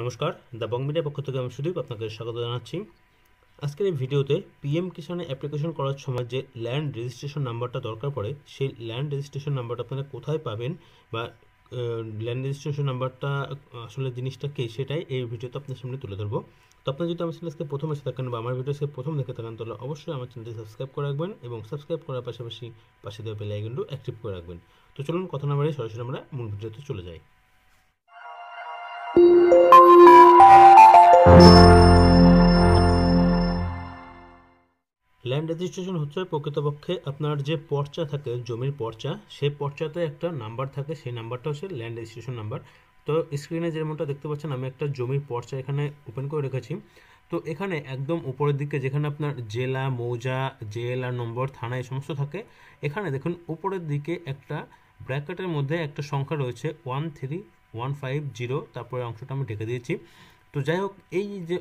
নমস্কার the Bong media পক্ষ থেকে আমি সুদীপ আপনাকে স্বাগত জানাচ্ছি আজকের এই ভিডিওতে পিএম কিষানে অ্যাপ্লিকেশন করার সময় যে ল্যান্ড রেজিস্ট্রেশন নাম্বারটা দরকার পড়ে সেই ল্যান্ড রেজিস্ট্রেশন নাম্বারটা আপনারা কোথায় পাবেন বা ল্যান্ড রেজিস্ট্রেশন নাম্বারটা আসলে জিনিসটা কী সেটাই এই ভিডিওতে আপনার সামনে তুলে ধরবো তো আপনার যদি আমার আজকে প্রথম এসে থাকেন বা আমার ভিডিও প্রথম দেখে থাকেন তাহলে অবশ্যই আমার চ্যানেলটি সাবস্ক্রাইব করে রাখবেন এবং সাবস্ক্রাইব করার পাশাপাশি পাশে দেওয়া বেল অ্যাক্টিভ করে রাখবেন তো চলুন কথা না বাড়িয়ে সরাসরি আমরা মূল ভিডিওতে চলে যাই ল্যান্ড রেজিস্ট্রেশন হচ্ছে প্রকৃতপক্ষে আপনার যে পর্চা থাকে জমির পর্চা সেই পর্চাতে একটা নাম্বার থাকে সেই নাম্বারটা হচ্ছে ল্যান্ড রেজিস্ট্রেশন নাম্বার তো স্ক্রিনে যেমনটা দেখতে পাচ্ছেন আমি একটা জমির পর্চা এখানে ওপেন করে রেখেছি তো এখানে একদম উপরের দিকে যেখানে আপনার জেলা মৌজা জেলা নম্বর থানা এই সমস্ত থাকে এখানে দেখুন উপরের দিকে একটা ব্র্যাকেটের মধ্যে একটা সংখ্যা রয়েছে one three one five zero তারপরে অংশটা আমি ঢেকে দিয়েছি তো যাই হোক এই যে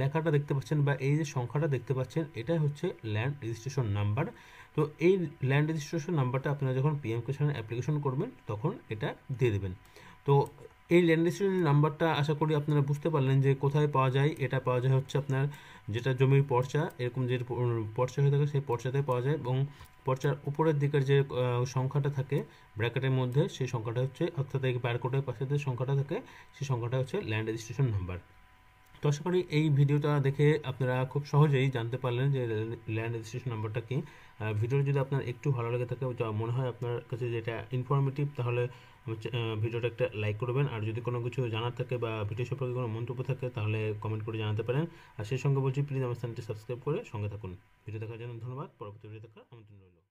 লেখাটা দেখতে পাচ্ছেন বা এই যে সংখ্যাটা দেখতে পাচ্ছেন এটাই হচ্ছে ল্যান্ড রেজিস্ট্রেশন নাম্বার তো এই ল্যান্ড রেজিস্ট্রেশন নাম্বারটা আপনারা যখন পিএম কিষানের অ্যাপ্লিকেশন করবেন তখন এটা দিয়ে দেবেন তো এই ল্যান্ড রেজিস্ট্রেশন নাম্বারটা আশা করি আপনারা বুঝতে পারলেন যে কোথায় পাওয়া যায় এটা পাওয়া যায় হচ্ছে আপনার যেটা জমির পর্চা এরকম যে পর্চা হয়ে থাকে সেই পর্চাতে পাওয়া যায় এবং পর্চার উপরের দিকের যে সংখ্যাটা থাকে ব্র্যাকেটের মধ্যে সেই সংখ্যাটা হচ্ছে অর্থাৎ এই বারকোটের পাশে যে সংখ্যাটা থাকে সেই সংখ্যাটা হচ্ছে ল্যান্ড রেজিস্ট্রেশন নাম্বার তো আশা করি এই ভিডিওটা দেখে আপনারা খুব সহজেই জানতে পারলেন যে ল্যান্ড রেজিস্ট্রেশন নম্বরটা কী ভিডিও যদি আপনার একটু ভালো লেগে থাকে মনে হয় আপনার কাছে যেটা ইনফরমেটিভ তাহলে ভিডিওটা একটা লাইক করবেন আর যদি কোনো কিছু জানার থাকে বা ভিডিও সম্পর্কে কোনো মন্তব্য থাকে তাহলে কমেন্ট করে জানাতে পারেন আর সেই সঙ্গে বলছি প্লিজ আমার চ্যানেলটি সাবস্ক্রাইব করে সঙ্গে থাকুন ভিডিও দেখার জন্য ধন্যবাদ পরবর্তী ভিডিও দেখার আমন্ত্রণ রইল